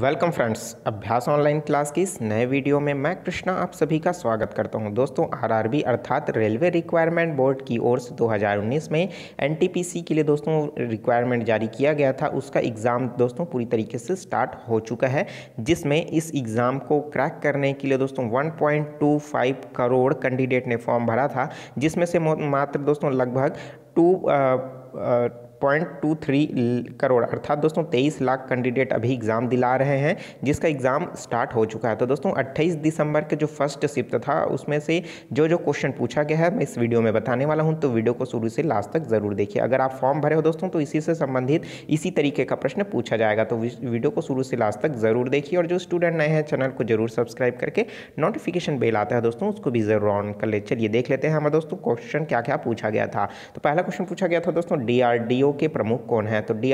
welcome friends Abhyas online class की इस नए वीडियो में मैं कृष्णा आप सभी का स्वागत करता हूं दोस्तों आरआरबी अर्थात रेलवे रिक्वायरमेंट बोर्ड की ओर से 2019 में एनटीपीसी के लिए दोस्तों रिक्वायरमेंट जारी किया गया था उसका एग्ज़ाम दोस्तों पूरी तरीके से स्टार्ट हो चुका है जिसमें इस एग्ज़ाम को क्रैक करने के लिए दोस्तों वन करोड़ कैंडिडेट ने फॉर्म भरा था जिसमें से मात्र दोस्तों लगभग two point two three crore अर्थात दोस्तों तेईस लाख कैंडिडेट अभी एग्ज़ाम दिला रहे हैं जिसका एग्ज़ाम स्टार्ट हो चुका है तो दोस्तों अट्ठाईस दिसंबर के जो फर्स्ट शिफ्ट था उसमें से जो जो क्वेश्चन पूछा गया है मैं इस वीडियो में बताने वाला हूँ तो वीडियो को शुरू से लास्ट तक ज़रूर देखिए अगर आप फॉर्म भरे हो दोस्तों तो इसी से संबंधित इसी तरीके का प्रश्न पूछा जाएगा तो वीडियो को शुरू से लास्ट तक ज़रूर देखिए और जो स्टूडेंट नए हैं चैनल को जरूर सब्सक्राइब करके नोटिफिकेशन बेल आता है दोस्तों उसको भी ज़रूर ऑन कर ले चलिए देख लेते हैं हमारे दोस्तों क्वेश्चन क्या क्या पूछा गया था तो पहला क्वेश्चन पूछा गया था दोस्तों डी के प्रमुख कौन है तो डी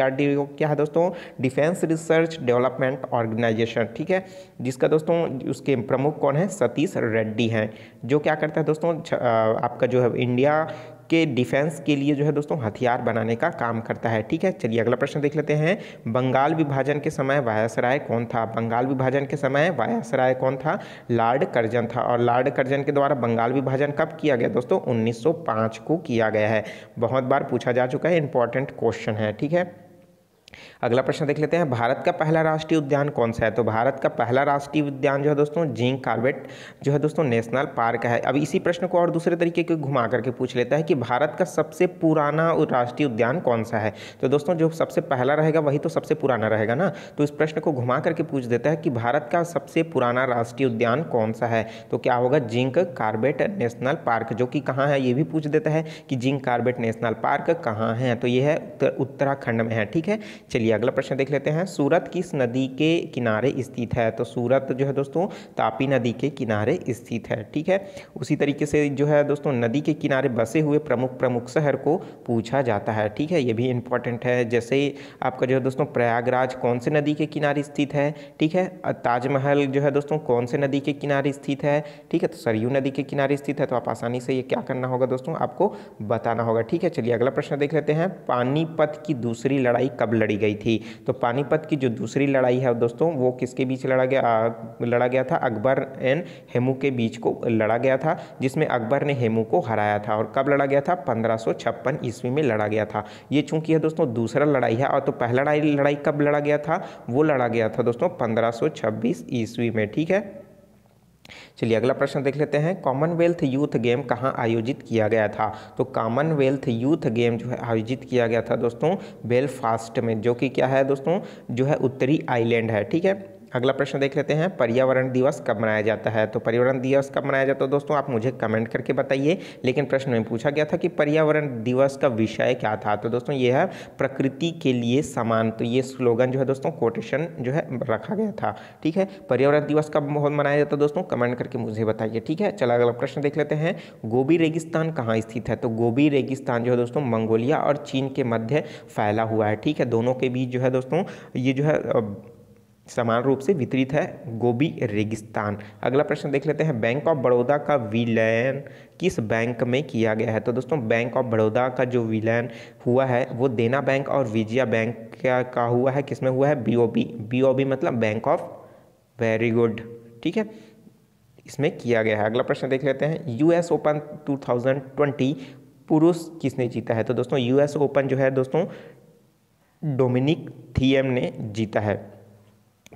क्या है दोस्तों डिफेंस रिसर्च डेवलपमेंट ऑर्गेनाइजेशन ठीक है जिसका दोस्तों उसके प्रमुख कौन है सतीश रेड्डी हैं जो क्या करता है दोस्तों आपका जो है इंडिया के डिफेंस के लिए जो है दोस्तों हथियार बनाने का काम करता है ठीक है चलिए अगला प्रश्न देख लेते हैं बंगाल विभाजन के समय वायसराय कौन था बंगाल विभाजन के समय वायसराय कौन था लॉर्ड कर्जन था और लॉर्ड कर्जन के द्वारा बंगाल विभाजन कब किया गया दोस्तों 1905 को किया गया है बहुत बार पूछा जा चुका है इंपॉर्टेंट क्वेश्चन है ठीक है अगला प्रश्न देख लेते हैं भारत का पहला राष्ट्रीय उद्यान कौन सा है तो भारत का पहला राष्ट्रीय उद्यान जो है दोस्तों जिंक कार्बेट जो है दोस्तों नेशनल पार्क है अब इसी प्रश्न को और दूसरे तरीके के घुमा करके पूछ लेता है कि भारत का सबसे पुराना राष्ट्रीय उद्यान कौन सा है तो दोस्तों जो सबसे पहला रहेगा वही तो सबसे पुराना रहेगा ना तो इस प्रश्न को घुमा करके पूछ देता है कि भारत का सबसे पुराना राष्ट्रीय उद्यान कौन सा है तो क्या होगा जिंक कार्बेट नेशनल पार्क जो कि कहाँ है ये भी पूछ देता है कि जिंक कार्बेट नेशनल पार्क कहाँ है तो ये है उत्तराखंड में है ठीक है चलिए अगला प्रश्न देख लेते हैं सूरत किस नदी के किनारे स्थित है तो सूरत जो है दोस्तों तापी नदी के किनारे स्थित है ठीक है उसी तरीके से जो है दोस्तों नदी के किनारे बसे हुए प्रमुख प्रमुख शहर को पूछा जाता है ठीक है ये भी इंपॉर्टेंट है जैसे आपका जो है दोस्तों प्रयागराज कौन से नदी के किनारे स्थित है ठीक है ताजमहल जो है दोस्तों कौन से नदी के किनारे स्थित है ठीक है तो सरयू नदी के किनारे स्थित है तो आप आसानी से ये क्या करना होगा दोस्तों आपको बताना होगा ठीक है चलिए अगला प्रश्न देख लेते हैं पानीपत की दूसरी लड़ाई कब लड़ी लड़ी गई थी तो पानीपत की जो दूसरी लड़ाई है दोस्तों वो किसके बीच लड़ा गया आ, लड़ा गया था अकबर एंड हेमू के बीच को लड़ा गया था जिसमें अकबर ने हेमू को हराया था और कब लड़ा गया था पंद्रह ईस्वी में लड़ा गया था ये चूंकि है दोस्तों दूसरा लड़ाई है और तो पहला लड़ाई कब लड़ा गया था वो लड़ा गया था दोस्तों पंद्रह ईस्वी में ठीक है चलिए अगला प्रश्न देख लेते हैं कॉमनवेल्थ यूथ गेम कहाँ आयोजित किया गया था तो कॉमनवेल्थ यूथ गेम जो है आयोजित किया गया था दोस्तों बेलफास्ट में जो कि क्या है दोस्तों जो है उत्तरी आइलैंड है ठीक है अगला प्रश्न देख लेते हैं पर्यावरण दिवस कब मनाया जाता है तो पर्यावरण दिवस कब मनाया जाता है तो दोस्तों आप मुझे कमेंट करके बताइए लेकिन प्रश्न में पूछा गया था कि पर्यावरण दिवस का विषय क्या था तो दोस्तों यह है प्रकृति के लिए समान तो ये स्लोगन जो है दोस्तों कोटेशन जो है रखा गया था ठीक है पर्यावरण दिवस कब मनाया जाता है दोस्तों कमेंट करके मुझे बताइए ठीक है चला अगला प्रश्न देख लेते हैं गोभी रेगिस्तान कहाँ स्थित है तो गोभी रेगिस्तान जो है दोस्तों मंगोलिया और चीन के मध्य फैला हुआ है ठीक है दोनों के बीच जो है दोस्तों ये जो है समान रूप से वितरित है गोबी रेगिस्तान अगला प्रश्न देख लेते हैं बैंक ऑफ बड़ौदा का विलयन किस बैंक में किया गया है तो दोस्तों बैंक ऑफ बड़ौदा का जो विलयन हुआ है वो देना बैंक और विजया बैंक का हुआ है किसमें हुआ है बीओबी बीओबी मतलब बैंक ऑफ वेरी गुड ठीक है इसमें किया गया है अगला प्रश्न देख लेते हैं यूएस ओपन टू पुरुष किसने जीता है तो दोस्तों यूएस ओपन जो है दोस्तों डोमिनिक थीएम ने जीता है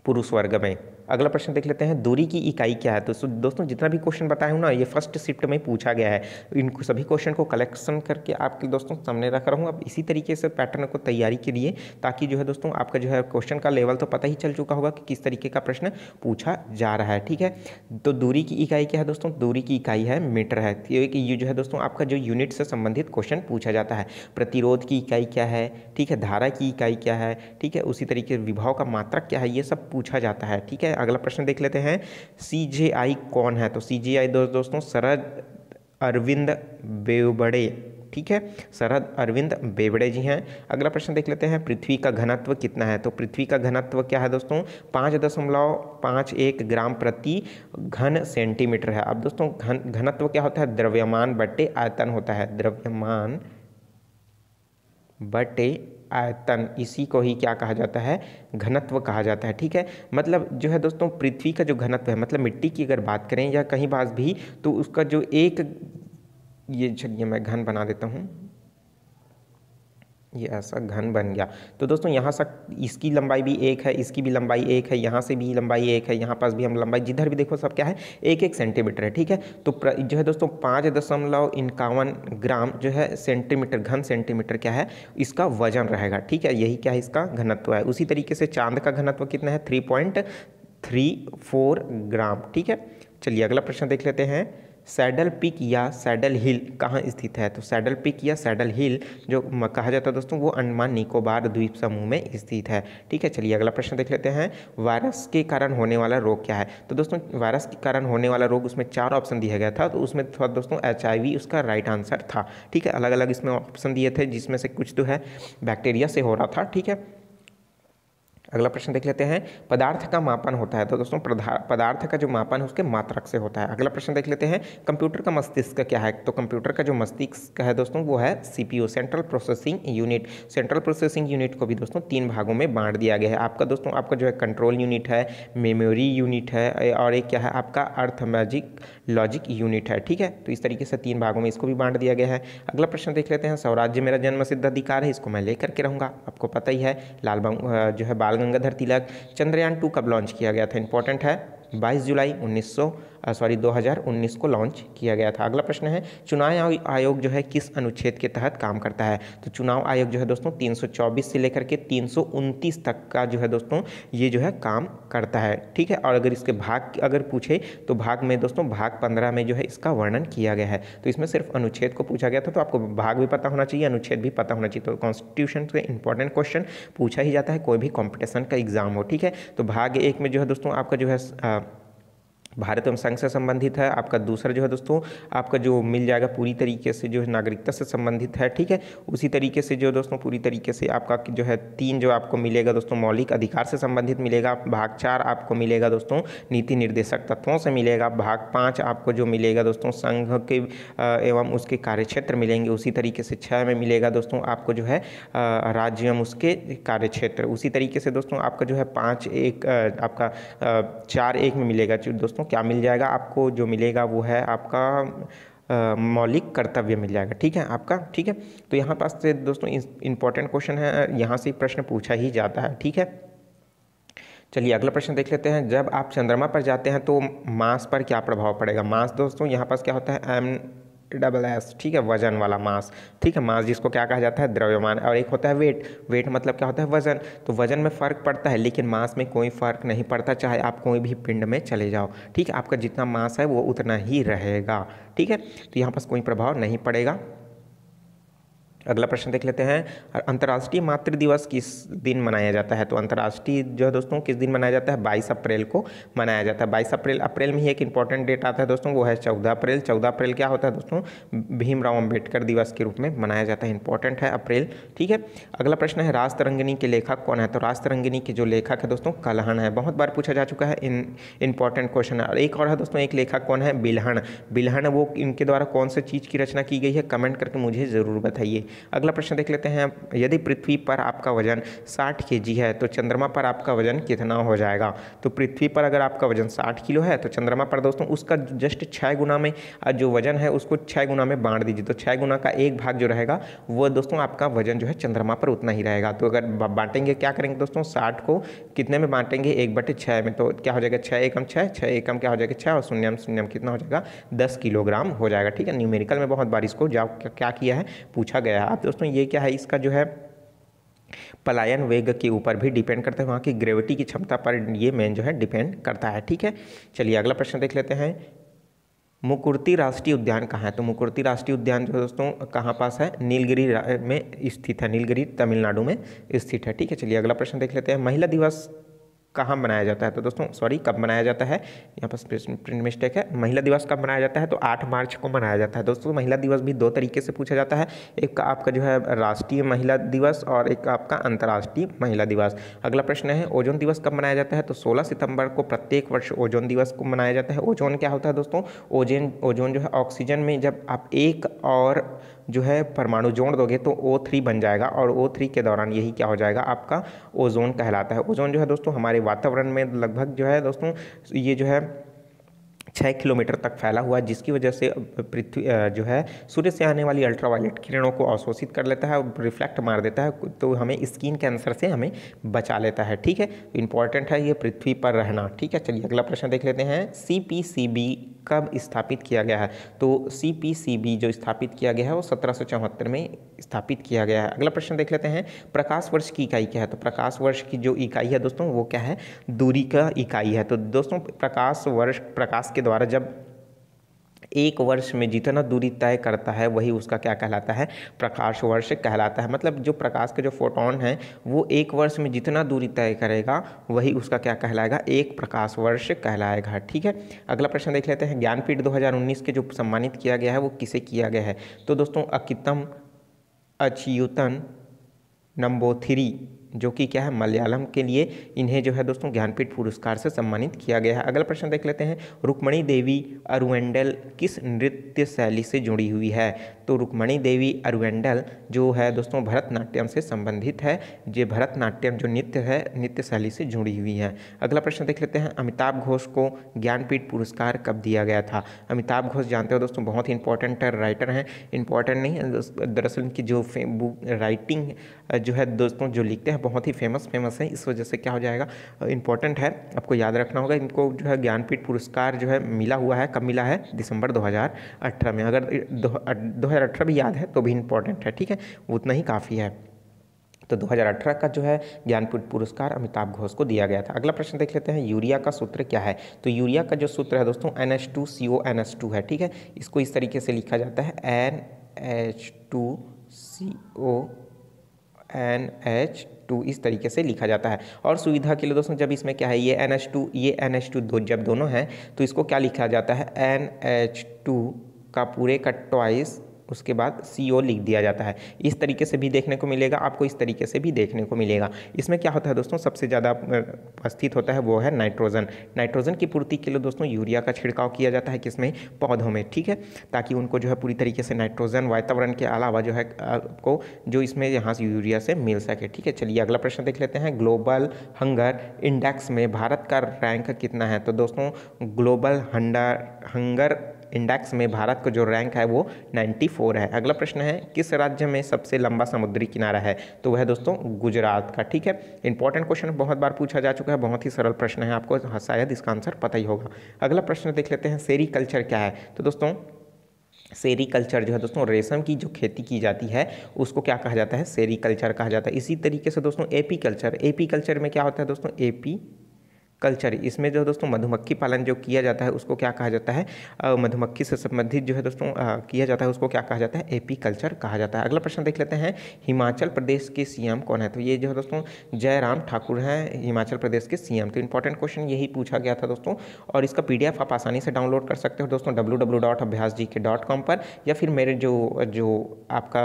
පුරුස් වර්ගමයි अगला प्रश्न देख लेते हैं दूरी की इकाई क्या है तो दोस्तों जितना भी क्वेश्चन बताया हूँ ना ये फर्स्ट शिफ्ट में पूछा गया है इन सभी क्वेश्चन को कलेक्शन करके आपके दोस्तों सामने रख रहा हूँ अब इसी तरीके से पैटर्न को तैयारी के लिए ताकि जो है दोस्तों आपका जो है क्वेश्चन का लेवल तो पता ही चल चुका होगा कि किस तरीके का प्रश्न पूछा जा रहा है ठीक है तो दूरी की इकाई क्या है दोस्तों दूरी की इकाई है मीटर है तो ये जो है दोस्तों आपका जो यूनिट से संबंधित क्वेश्चन पूछा जाता है प्रतिरोध की इकाई क्या है ठीक है धारा की इकाई क्या है ठीक है उसी तरीके विभाव का मात्रक क्या है ये सब पूछा जाता है ठीक है अगला प्रश्न देख लेते हैं सी कौन है तो सी जे आई दोस्त दोस्तों शरद अरविंद बेवबड़े ठीक है शरद अरविंद बेवड़े जी हैं अगला प्रश्न देख लेते हैं पृथ्वी का घनत्व कितना है तो पृथ्वी का घनत्व क्या है दोस्तों पाँच दशमलव पाँच एक ग्राम प्रति घन सेंटीमीटर है अब दोस्तों घन घनत्व क्या होता है द्रव्यमान बटे आयतन होता है द्रव्यमान बटे आयतन इसी को ही क्या कहा जाता है घनत्व कहा जाता है ठीक है मतलब जो है दोस्तों पृथ्वी का जो घनत्व है मतलब मिट्टी की अगर बात करें या कहीं बात भी तो उसका जो एक ये छड़िए मैं घन बना देता हूँ ये ऐसा घन बन गया तो दोस्तों यहाँ सक इसकी लंबाई भी एक है इसकी भी लंबाई एक है यहाँ से भी लंबाई एक है यहाँ पास भी हम लंबाई जिधर भी देखो सब क्या है एक एक सेंटीमीटर है ठीक है तो जो है दोस्तों पाँच दशमलव इक्यावन ग्राम जो है सेंटीमीटर घन सेंटीमीटर क्या है इसका वजन रहेगा ठीक है यही क्या है इसका घनत्व है उसी तरीके से चांद का घनत्व कितना है three point three four gram ठीक है चलिए अगला प्रश्न देख लेते हैं सैडल पिक या सैडल हिल कहाँ स्थित है तो सैडल पिक या सैडल हिल जो कहा जाता है दोस्तों वो अंडमान निकोबार द्वीप समूह में स्थित है ठीक है चलिए अगला प्रश्न देख लेते हैं वायरस के कारण होने वाला रोग क्या है तो दोस्तों वायरस के कारण होने वाला रोग उसमें चार ऑप्शन दिया गया था तो उसमें थोड़ा दोस्तों एच उसका राइट आंसर था ठीक है अलग अलग इसमें ऑप्शन दिए थे जिसमें से कुछ तो है बैक्टीरिया से हो रहा था ठीक है अगला प्रश्न देख लेते हैं पदार्थ का मापन होता है तो दोस्तों पदार्थ का जो मापन है उसके मात्रक से होता है अगला प्रश्न देख लेते हैं कंप्यूटर का मस्तिष्क क्या है तो कंप्यूटर का जो मस्तिष्क है दोस्तों वो है CPU central processing unit central processing unit को भी दोस्तों तीन भागों में बांट दिया गया है आपका दोस्तों आपका जो है कंट्रोल यूनिट है मेमोरी यूनिट है और एक क्या है आपका अर्थमैजिक लॉजिक यूनिट है ठीक है तो इस तरीके से तीन भागों में इसको भी बांट दिया गया है अगला प्रश्न देख लेते हैं स्वराज्य मेरा सिद्ध अधिकार है इसको मैं लेकर के रहूँगा आपको पता ही है लाल जो है बाल गंगाधर तिलक चंद्रयान टू कब लॉन्च किया गया था इंपॉर्टेंट है 22 जुलाई उन्नीस सॉरी 2019 को लॉन्च किया गया था अगला प्रश्न है चुनाव आयोग जो है किस अनुच्छेद के तहत काम करता है तो चुनाव आयोग जो है दोस्तों 324 से लेकर के तीन तक का जो है दोस्तों ये जो है काम करता है ठीक है और अगर इसके भाग अगर पूछे तो भाग में दोस्तों भाग पंद्रह में जो है इसका वर्णन किया गया है तो इसमें सिर्फ अनुच्छेद को पूछा गया था तो आपको भाग भी पता होना चाहिए अनुच्छेद भी पता होना चाहिए तो कॉन्स्टिट्यूशन से इंपॉर्टेंट क्वेश्चन पूछा ही जाता है कोई भी कॉम्पिटिशन का एग्जाम हो ठीक है तो भाग एक में जो है दोस्तों आपका जो है आ, भारत एवं संघ से संबंधित है आपका दूसरा जो है दोस्तों आपका जो मिल जाएगा पूरी तरीके से जो है नागरिकता से संबंधित है ठीक है उसी तरीके से जो दोस्तों पूरी तरीके से आपका जो है तीन जो आपको मिलेगा दोस्तों मौलिक अधिकार से संबंधित मिलेगा भाग चार आपको मिलेगा दोस्तों नीति निर्देशक तत्वों से मिलेगा भाग पाँच आपको जो मिलेगा दोस्तों संघ के एवं उसके कार्यक्षेत्र मिलेंगे उसी तरीके से छः में मिलेगा दोस्तों आपको जो है राज्य एवं उसके कार्यक्षेत्र उसी तरीके से दोस्तों आपका जो है पाँच एक आपका चार एक में मिलेगा दोस्तों दोस्तों क्या मिल जाएगा आपको जो मिलेगा वो है आपका मौलिक कर्तव्य मिल जाएगा ठीक है आपका ठीक है तो यहाँ पास से दोस्तों इंपॉर्टेंट क्वेश्चन है यहाँ से प्रश्न पूछा ही जाता है ठीक है चलिए अगला प्रश्न देख लेते हैं जब आप चंद्रमा पर जाते हैं तो मास पर क्या प्रभाव पड़ेगा मास दोस्तों यहाँ पास क्या होता है एम डबल एस ठीक है वजन वाला मास ठीक है मास जिसको क्या कहा जाता है द्रव्यमान और एक होता है वेट वेट मतलब क्या होता है वजन तो वजन में फ़र्क पड़ता है लेकिन मास में कोई फ़र्क नहीं पड़ता चाहे आप कोई भी पिंड में चले जाओ ठीक है आपका जितना मास है वो उतना ही रहेगा ठीक है तो यहाँ पर कोई प्रभाव नहीं पड़ेगा अगला प्रश्न देख लेते हैं अंतर्राष्ट्रीय मातृ दिवस किस दिन मनाया जाता है तो अंतर्राष्ट्रीय जो है दोस्तों किस दिन मनाया जाता है बाईस अप्रैल को मनाया जाता है बाईस अप्रैल अप्रैल में ही एक इंपॉर्टेंट डेट आता है दोस्तों वो है चौदह अप्रैल चौदह अप्रैल क्या होता है दोस्तों भीमराव अम्बेडकर दिवस के रूप में मनाया जाता है इंपॉर्टेंट है अप्रैल ठीक है अगला प्रश्न है रास्त के लेखक कौन है तो रास्त के जो लेखक है दोस्तों कलहन है बहुत बार पूछा जा चुका है इन इंपॉर्टेंट क्वेश्चन है और एक और है दोस्तों एक लेखक कौन है बिलहन बिलहण वो इनके द्वारा कौन से चीज़ की रचना की गई है कमेंट करके मुझे ज़रूर बताइए अगला प्रश्न देख लेते हैं यदि पृथ्वी पर आपका वजन साठ के है तो चंद्रमा पर आपका वजन कितना हो जाएगा तो पृथ्वी पर अगर आपका वजन साठ किलो है तो चंद्रमा पर दोस्तों उसका जस्ट छः गुना में जो वजन है उसको छः गुना में बांट दीजिए तो छः गुना का एक भाग जो रहेगा वो दोस्तों आपका वजन जो है चंद्रमा पर उतना ही रहेगा तो अगर बांटेंगे क्या करेंगे दोस्तों साठ को कितने में बांटेंगे एक बटे छः में तो क्या हो जाएगा छः एकम छः छः एकम क्या हो जाएगा छः और शून्यम शून्यम कितना हो जाएगा दस किलोग्राम हो जाएगा ठीक है न्यूमेरिकल में बहुत बार इसको क्या किया है पूछा गया है अब दोस्तों ये क्या है इसका जो है पलायन वेग के ऊपर भी डिपेंड करता है वहाँ की ग्रेविटी की क्षमता पर ये मेन जो है डिपेंड करता है ठीक है चलिए अगला प्रश्न देख लेते हैं मुकुर्ती राष्ट्रीय उद्यान कहाँ है तो मुकुर्ती राष्ट्रीय उद्यान जो दोस्तों कहाँ पास है नीलगिरी में स्थित है नीलगिरी तमिलनाडु में स्थित है ठीक है चलिए अगला प्रश्न देख लेते हैं महिला दिवस कहाँ मनाया जाता है तो दोस्तों सॉरी कब मनाया जाता है यहाँ पर प्रिंट मिस्टेक है महिला दिवस कब मनाया जाता है तो आठ मार्च को मनाया जाता है दोस्तों महिला दिवस भी दो तरीके से पूछा जाता है एक का आपका जो है राष्ट्रीय महिला दिवस और एक आपका अंतर्राष्ट्रीय महिला दिवस अगला प्रश्न है ओजोन दिवस कब मनाया जाता है तो सोलह सितंबर को प्रत्येक वर्ष ओजोन दिवस को मनाया जाता है ओजोन क्या होता है दोस्तों ओजेन ओजोन जो है ऑक्सीजन में जब आप एक और जो है परमाणु जोड़ दोगे तो ओ थ्री बन जाएगा और ओ थ्री के दौरान यही क्या हो जाएगा आपका ओजोन कहलाता है ओजोन जो है दोस्तों हमारे वातावरण में लगभग जो है दोस्तों ये जो है छः किलोमीटर तक फैला हुआ है जिसकी वजह से पृथ्वी जो है सूर्य से आने वाली अल्ट्रावायलेट किरणों को अवशोषित कर लेता है और रिफ्लेक्ट मार देता है तो हमें स्किन कैंसर से हमें बचा लेता है ठीक है इंपॉर्टेंट है ये पृथ्वी पर रहना ठीक है चलिए अगला प्रश्न देख लेते हैं सी पी सी बी कब स्थापित किया गया है तो सीपीसीबी जो स्थापित किया गया है वो सत्रह में स्थापित किया गया है अगला प्रश्न देख लेते हैं प्रकाश वर्ष की इकाई क्या है तो प्रकाश वर्ष की जो इकाई है दोस्तों वो क्या है दूरी का इकाई है तो दोस्तों प्रकाश वर्ष प्रकाश के द्वारा जब एक वर्ष में जितना दूरी तय करता है वही उसका क्या कहलाता है प्रकाश वर्ष कहलाता है मतलब जो प्रकाश के जो फोटोन हैं वो एक वर्ष में जितना दूरी तय करेगा वही उसका क्या कहलाएगा एक प्रकाश वर्ष कहलाएगा ठीक है अगला प्रश्न देख लेते हैं ज्ञानपीठ 2019 के जो सम्मानित किया गया है वो किसे किया गया है तो दोस्तों अकितम अच्युतन नंबो थ्री जो कि क्या है मलयालम के लिए इन्हें जो है दोस्तों ज्ञानपीठ पुरस्कार से सम्मानित किया गया है अगला प्रश्न देख लेते हैं रुक्मणी देवी अरुवेंडल किस नृत्य शैली से जुड़ी हुई है तो रुक्मणी देवी अरुवेंडल जो है दोस्तों भरतनाट्यम से संबंधित है ये भरतनाट्यम जो नृत्य है नृत्य शैली से जुड़ी हुई है अगला प्रश्न देख लेते हैं अमिताभ घोष को ज्ञानपीठ पुरस्कार कब दिया गया था अमिताभ घोष जानते हो दोस्तों बहुत ही इंपॉर्टेंट राइटर हैं इंपॉर्टेंट नहीं दरअसल उनकी जो बुक राइटिंग जो है दोस्तों जो लिखते हैं बहुत ही फेमस फेमस हैं इस वजह से क्या हो जाएगा इंपॉर्टेंट है आपको याद रखना होगा इनको जो है ज्ञानपीठ पुरस्कार जो है मिला हुआ है कब मिला है दिसंबर 2018 में अगर 2018 भी याद है तो भी इंपॉर्टेंट है ठीक है उतना ही काफ़ी है तो 2018 का जो है ज्ञानपीठ पुरस्कार अमिताभ घोष को दिया गया था अगला प्रश्न देख लेते हैं यूरिया का सूत्र क्या है तो यूरिया का जो सूत्र है दोस्तों N H two C O N H two है ठीक है इसको इस तरीके से लिखा जाता है N H two C O N H two इस तरीके से लिखा जाता है और सुविधा के लिए दोस्तों जब इसमें क्या है ये एन एच टू ये एन एच टू दो जब दोनों हैं तो इसको क्या लिखा जाता है एन एच टू का पूरे का ट्वाइस उसके बाद सी ओ लिख दिया जाता है इस तरीके से भी देखने को मिलेगा आपको इस तरीके से भी देखने को मिलेगा इसमें क्या होता है दोस्तों सबसे ज़्यादा उपस्थित होता है वो है नाइट्रोजन नाइट्रोजन की पूर्ति के लिए दोस्तों यूरिया का छिड़काव किया जाता है किसमें पौधों में ठीक है ताकि उनको जो है पूरी तरीके से नाइट्रोजन वातावरण के अलावा जो है आपको जो इसमें यहाँ से यूरिया से मिल सके ठीक है चलिए अगला प्रश्न देख लेते हैं ग्लोबल हंगर इंडेक्स में भारत का रैंक कितना है तो दोस्तों ग्लोबल हंडर हंगर इंडेक्स में भारत का जो रैंक है वो 94 है अगला प्रश्न है किस राज्य में सबसे लंबा समुद्री किनारा है तो वह दोस्तों गुजरात का ठीक है इंपॉर्टेंट क्वेश्चन बहुत बार पूछा जा चुका है बहुत ही सरल प्रश्न है आपको हाँ, शायद इसका आंसर पता ही होगा अगला प्रश्न देख लेते हैं सेरी कल्चर क्या है तो दोस्तों सेरी कल्चर जो है दोस्तों रेशम की जो खेती की जाती है उसको क्या कहा जाता है सेरी कल्चर कहा जाता है इसी तरीके से दोस्तों एपी कल्चर एपी कल्चर में क्या होता है दोस्तों एपी कल्चर इसमें जो दोस्तों मधुमक्खी पालन जो किया जाता है उसको क्या कहा जाता है मधुमक्खी से संबंधित जो है दोस्तों किया जाता है उसको क्या कहा जाता है एपी कल्चर कहा जाता है अगला प्रश्न देख लेते हैं हिमाचल प्रदेश के सीएम कौन है तो ये जो है दोस्तों जयराम ठाकुर हैं हिमाचल प्रदेश के सीएम तो इंपॉर्टेंट क्वेश्चन यही पूछा गया था दोस्तों और इसका पी आप आसानी से डाउनलोड कर सकते हो दोस्तों डब्ल्यू डब्ल्यू डॉट अभ्यास जी के डॉट कॉम पर या फिर मेरे जो जो आपका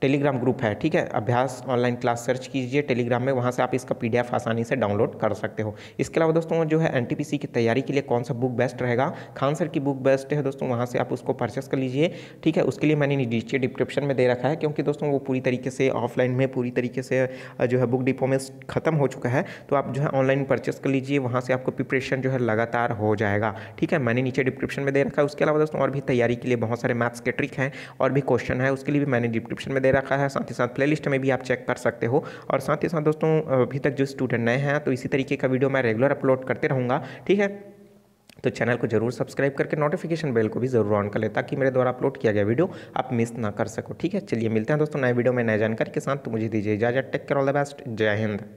टेलीग्राम ग्रुप है ठीक है अभ्यास ऑनलाइन क्लास सर्च कीजिए टेलीग्राम में वहाँ से आप इसका पी आसानी से डाउनलोड कर सकते हो इसके अलावा दोस्तों जो है एन की तैयारी के लिए कौन सा बुक बेस्ट रहेगा खान सर की बुक बेस्ट है दोस्तों वहाँ से आप उसको परचेस कर लीजिए ठीक है उसके लिए मैंने नीचे डिस्क्रिप्शन में दे रखा है क्योंकि दोस्तों वो पूरी तरीके से ऑफलाइन में पूरी तरीके से जो है बुक डिपो में ख़त्म हो चुका है तो आप जो है ऑनलाइन परचेस कर लीजिए वहाँ से आपको प्रिपरेशन जो है लगातार हो जाएगा ठीक है मैंने नीचे डिस्क्रिप्शन में दे रखा है उसके अलावा दोस्तों और भी तैयारी के लिए बहुत सारे मैथ्स के ट्रिक हैं और भी क्वेश्चन है उसके लिए भी मैंने डिस्क्रिप्शन में दे रखा है साथ ही साथ प्लेलिस्ट में भी आप चेक कर सकते हो और साथ ही साथ दोस्तों अभी तक जो स्टूडेंट नए हैं तो इसी तरीके का वीडियो मैं रेगुलर अपलोड करते रहूँगा ठीक है तो चैनल को जरूर सब्सक्राइब करके नोटिफिकेशन बेल को भी जरूर ऑन कर ले ताकि मेरे द्वारा अपलोड किया गया वीडियो आप मिस ना कर सको ठीक है चलिए मिलते हैं दोस्तों नए वीडियो में नए जानकारी के साथ तो मुझे दीजिए इजाजत take care all the best जय हिंद